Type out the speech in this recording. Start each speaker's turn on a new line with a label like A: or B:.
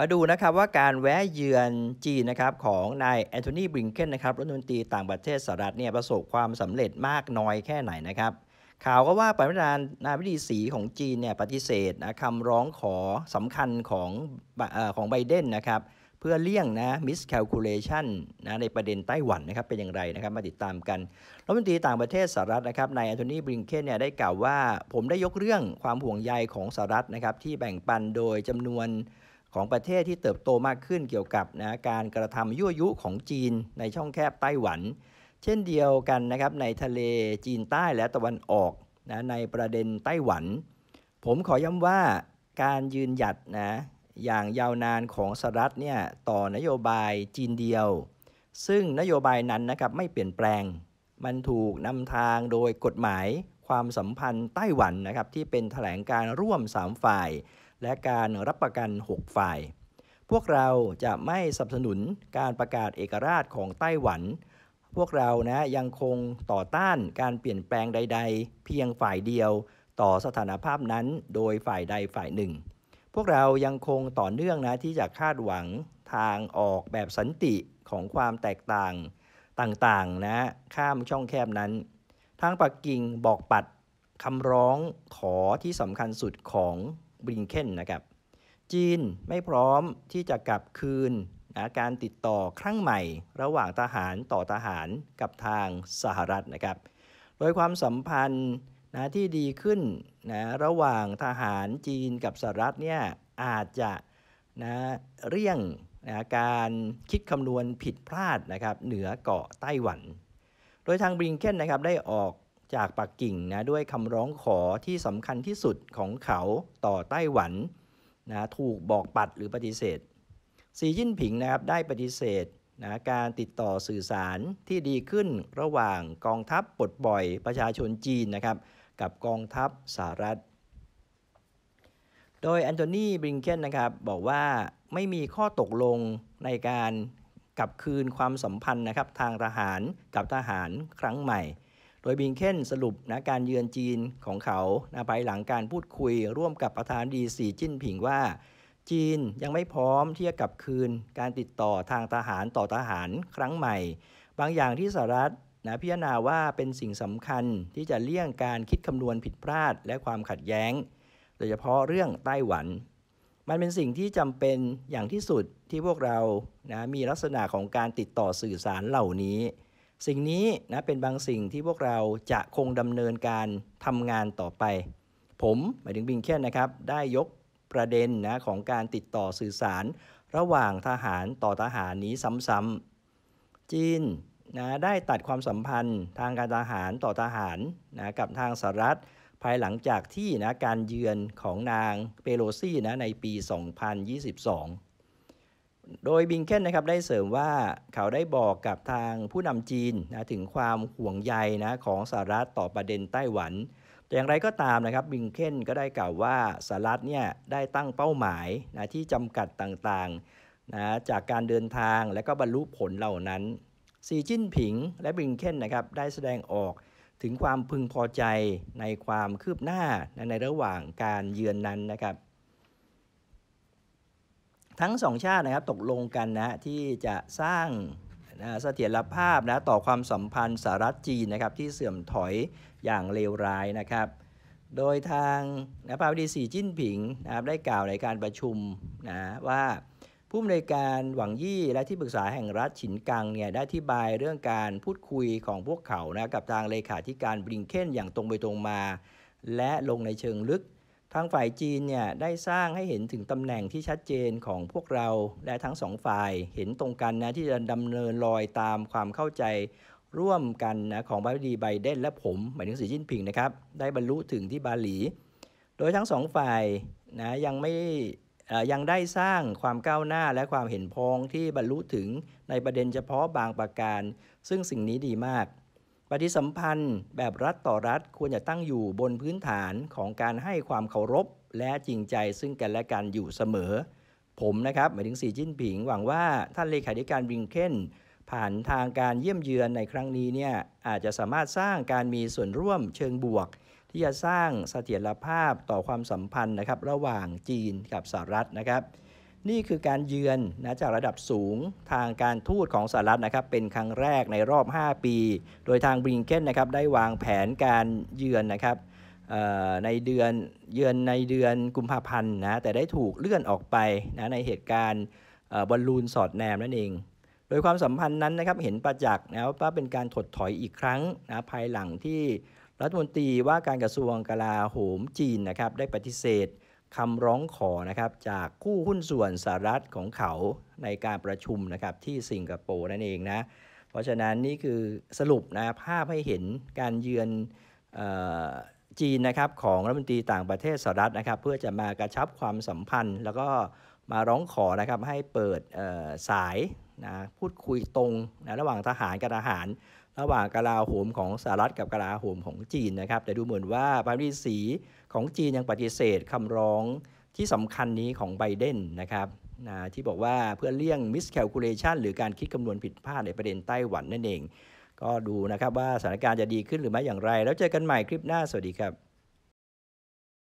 A: มาดูนะครับว่าการแวะเยือนจีนนะครับ ของนายแอนโทนีบริงเกนนะครับรัฐมนตรีต่างประเทศสหรัฐเนี่ยประสบความสำเร็จมากน้อยแค่ไหนนะครับ ข่าวก็ว่าประธานนาวิดีสีของจีนเนี่ยปฏิเสธนะคำร้องขอสำคัญของของไบเดนนะครับ เพื่อเลี่ยงนะมิสแคลคูลเลชันนะในประเด็นไต้หวันนะครับ เป็นอย่างไรนะครับ มาติดตามกันรัฐมนตรีต่างประเทศสหรัฐนะครับนายแอนโทนีบริงเกนเนี่ยได้กล่าวว่า ผมได้ยกเรื่องความห่วงใยของสหรัฐนะครับที่แบ่งปันโดยจำนวนของประเทศที่เติบโตมากขึ้นเกี่ยวกับนะการกระทำยั่วยุของจีนในช่องแคบไต้หวัน เช่นเดียวกันนะครับในทะเลจีนใต้และตะวันออกนะในประเด็นไต้หวัน ผมขอย้ำว่าการยืนหยัดนะอย่างยาวนานของสหรัฐเนี่ยต่อนโยบายจีนเดียว ซึ่งนโยบายนั้นนะครับไม่เปลี่ยนแปลง มันถูกนำทางโดยกฎหมายความสัมพันธ์ไต้หวันนะครับที่เป็นถแถลงการร่วม3ฝ่ายและการรับประกัน6ฝ่าย พวกเราจะไม่สนับสนุนการประกาศเอกราชของไต้หวัน พวกเรานะยังคงต่อต้านการเปลี่ยนแปลงใด ๆ เพียงฝ่ายเดียวต่อสถานภาพนั้น โดยฝ่ายใดฝ่ายหนึ่ง พวกเรายังคงต่อเนื่องนะที่จะคาดหวังทางออกแบบสันติของความแตกต่างต่างๆนะข้ามช่องแคบนั้น ทางปักกิ่ง บอกปัดคำร้องขอที่สำคัญสุดของบริงเคนนะครับ จีนไม่พร้อมที่จะกลับคืนนะการติดต่อครั้งใหม่ระหว่างทหารต่อทหารกับทางสหรัฐนะครับโดยความสัมพันธ์นะที่ดีขึ้นนะระหว่างทหารจีนกับสหรัฐเนี่ยอาจจะนะเรี่ยงนะการคิดคำนวณผิดพลาดนะครับเหนือเกาะไต้หวัน โดยทางบริงเคนนะครับได้ออกจากปักกิ่งนะด้วยคำร้องขอที่สำคัญที่สุดของเขาต่อไต้หวันนะถูกบอกปัดหรือปฏิเสธ สีจิ้นผิงนะครับได้ปฏิเสธนะการติดต่อสื่อสารที่ดีขึ้นระหว่างกองทัพปลดปล่อยประชาชนจีนนะครับกับกองทัพสหรัฐ โดยแอนโทนีบริงเกนนะครับบอกว่าไม่มีข้อตกลงในการกลับคืนความสัมพันธ์นะครับทางทหารกับทหารครั้งใหม่โดยบิงเคนสรุปนะการเยือนจีนของเขานะภายหลังการพูดคุย ร่วมกับประธานดีสีจิ้นผิงว่า จีนยังไม่พร้อมที่จะกลับคืนการติดต่อทางทหารต่อทหารครั้งใหม่ บางอย่างที่สหรัฐนะพิจารณาว่าเป็นสิ่งสำคัญที่จะเลี่ยงการคิดคำนวณผิดพลาดและความขัดแย้ง โดยเฉพาะเรื่องไต้หวัน มันเป็นสิ่งที่จำเป็นอย่างที่สุดที่พวกเรานะมีลักษณะของการติดต่อสื่อสารเหล่านี้สิ่งนี้นะเป็นบางสิ่งที่พวกเราจะคงดำเนินการทำงานต่อไป ผมหมายถึงบิงเค่นนะครับ ได้ยกประเด็นนะของการติดต่อสื่อสารระหว่างทหารต่อทหารนี้ซ้ำๆจีนนะได้ตัดความสัมพันธ์ทางการทหารต่อทหารนะกับทางสหรัฐ ภายหลังจากที่นะการเยือนของนางเปโลซี่นะในปี 2022โดยบิงเคนนะครับได้เสริมว่าเขาได้บอกกับทางผู้นำจีนนะถึงความห่วงใยนะของสหรัฐต่อประเด็นไต้หวัน แต่อย่างไรก็ตามนะครับบิงเคนก็ได้กล่าวว่าสหรัฐเนี่ยได้ตั้งเป้าหมายนะที่จำกัดต่างๆนะจากการเดินทางและก็บรรลุผลเหล่านั้นซีจิ้นผิงและบิงเคนนะครับได้แสดงออกถึงความพึงพอใจในความคืบหน้า ในระหว่างการเยือนนั้นนะครับทั้งสองชาตินะครับตกลงกันนะที่จะสร้างนะเสถียรภาพนะต่อความสัมพันธ์สหรัฐจีนนะครับที่เสื่อมถอยอย่างเลวร้ายนะครับโดยทางนะประธานาธิบดีสีจิ้นผิงนะครับได้กล่าวในการประชุมนะว่าผู้อำนวยการหวังยี่และที่ปรึกษาแห่งรัฐฉินกังเนี่ยได้อธิบายเรื่องการพูดคุยของพวกเขานะกับทางเลขาธิการบริงเคนอย่างตรงไปตรงมา และลงในเชิงลึกทางฝ่ายจีนเนี่ยได้สร้างให้เห็นถึงตำแหน่งที่ชัดเจนของพวกเรา และทั้งสองฝ่ายเห็นตรงกันนะที่จะดำเนินรอยตามความเข้าใจร่วมกันนะของบาดีไบเดนและผมหมายถึงสีจิ้นผิงนะครับได้บรรลุถึงที่บาหลี โดยทั้งสองฝ่ายนะยังไม่ยังได้สร้างความก้าวหน้าและความเห็นพ้องที่บรรลุถึงในประเด็นเฉพาะบางประการซึ่งสิ่งนี้ดีมากปฏิสัมพันธ์แบบรัฐต่อรัฐควรจะตั้งอยู่บนพื้นฐานของการให้ความเคารพ และจริงใจซึ่งกันและกันอยู่เสมอ ผมนะครับหมายถึงสีจิ้นผิงหวังว่าท่านเลขาธิการวิงเคนผ่านทางการเยี่ยมเยือนในครั้งนี้เนี่ยอาจจะสามารถสร้างการมีส่วนร่วมเชิงบวก ที่จะสร้างเสถียรภาพต่อความสัมพันธ์นะครับ ระหว่างจีนกับสหรัฐนะครับนี่คือการเยือนนะจากระดับสูงทางการทูตของสหรัฐนะครับเป็นครั้งแรกในรอบ 5 ปี โดยทางบริงเกนนะครับได้วางแผนการเยือนนะครับในเดือนเยือนในเดือนกุมภาพันธ์นะแต่ได้ถูกเลื่อนออกไปนะในเหตุการณ์บอลลูนสอดแนมนั่นเอง โดยความสัมพันธ์นั้นนะครับเห็นประจักษ์นะว่าเป็นการถดถอยอีกครั้งนะภายหลังที่รัฐมนตรีว่าการกระทรวงกลาโหมจีนนะครับได้ปฏิเสธคำร้องขอนะครับจากคู่หุ้นส่วนสหรัฐของเขาในการประชุมนะครับที่สิงคโปร์นั่นเองนะเพราะฉะนั้นนี่คือสรุปนะภาพให้เห็นการเยือนจีนนะครับของรัฐมนตรีต่างประเทศสหรัฐนะครับ เพื่อจะมากระชับความสัมพันธ์แล้วก็มาร้องขอนะครับให้เปิดสายนะพูดคุยตรงนะระหว่างทหารกับทหารระหว่างกลาโหมของสหรัฐกับกลาโหมของจีนนะครับ แต่ดูเหมือนว่าพรริดีสีของจีนยังปฏิเสธคำร้องที่สำคัญนี้ของไบเดนนะครับนะที่บอกว่าเพื่อเลี่ยงมิสแคลคูลเลชันหรือการคิดคำนวณผิดพลาดในประเด็นไต้หวันนั่นเอง ก็ดูนะครับว่าสถานการณ์จะดีขึ้นหรือไม่อย่างไร แล้วเจอกันใหม่คลิปหน้าสวัสดีครับ